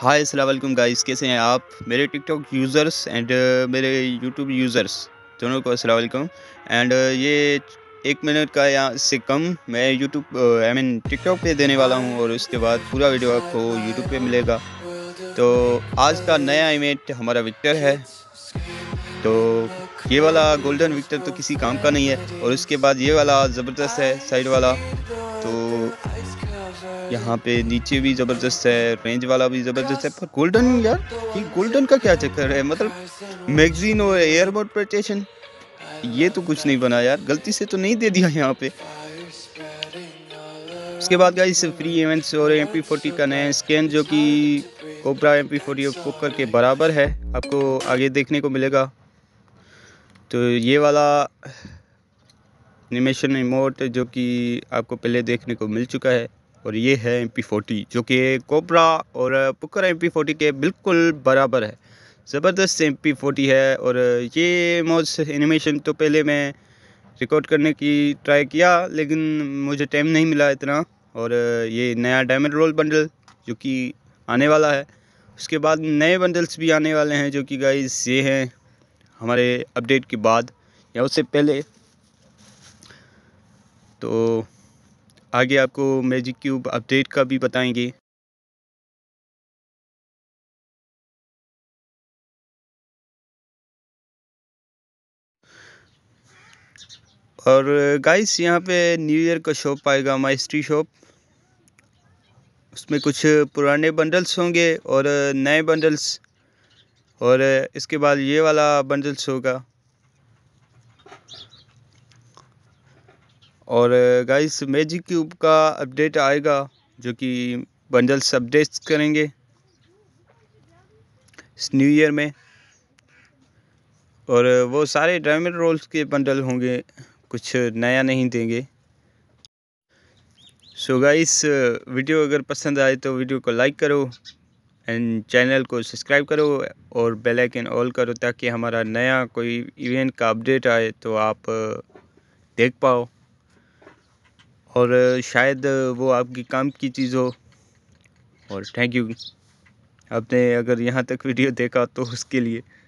हाय Aslam guys कैसे हैं आप मेरे टिकटॉक यूज़र्स एंड मेरे यूट्यूब यूज़र्स दोनों को असलकम एंड uh, ये एक मिनट का या इससे कम मैं यूट्यूब आई मीन टिकटॉक पे देने वाला हूँ और उसके बाद पूरा वीडियो आपको यूट्यूब पे मिलेगा तो आज का नया इमेज हमारा विक्टर है तो ये वाला गोल्डन विक्टर तो किसी काम का नहीं है और उसके बाद ये वाला ज़बरदस्त है साइड वाला तो यहाँ पे नीचे भी ज़बरदस्त है रेंज वाला भी ज़बरदस्त है पर गोल्डन यार ये गोल्डन का क्या चक्कर है मतलब मैगजीन और एयरबोर्ड प्रोटेशन ये तो कुछ नहीं बना यार गलती से तो नहीं दे दिया यहाँ पे उसके बाद गाइस फ्री इवेंट्स और एम पी फोर्टी का नया स्कैन जो कि Cobra M P forty poker के बराबर है आपको आगे देखने को मिलेगा तो ये वाला एनिमेशन इमोट जो कि आपको पहले देखने को मिल चुका है और ये है एम पी फोर्टी जो कि कोबरा और पुकर एम पी फोर्टी के बिल्कुल बराबर है ज़बरदस्त एम पी फोर्टी है और ये मोज एनिमेशन तो पहले मैं रिकॉर्ड करने की ट्राई किया लेकिन मुझे टाइम नहीं मिला इतना और ये नया डायमंड रोल बंडल जो कि आने वाला है उसके बाद नए बंडल्स भी आने वाले हैं जो कि गाइस ये हैं हमारे अपडेट के बाद या उससे पहले तो आगे आपको मैजिक क्यूब अपडेट का भी बताएंगे और गाइस यहाँ पे न्यू ईयर का शॉप आएगा माइस्ट्री शॉप उसमें कुछ पुराने बंडल्स होंगे और नए बंडल्स और इसके बाद ये वाला बंडल्स होगा और गाइस मैजिक क्यूब का अपडेट आएगा जो कि बंडल्स अपडेट्स करेंगे इस न्यू ईयर में और वो सारे डायमंड रोल्स के बंडल होंगे कुछ नया नहीं देंगे सो so गाइस वीडियो अगर पसंद आए तो वीडियो को लाइक करो एंड चैनल को सब्सक्राइब करो और बेल आइकन ऑल करो ताकि हमारा नया कोई इवेंट का अपडेट आए तो आप देख पाओ और शायद वो आपकी काम की चीज़ हो और थैंक यू आपने अगर यहाँ तक वीडियो देखा तो उसके लिए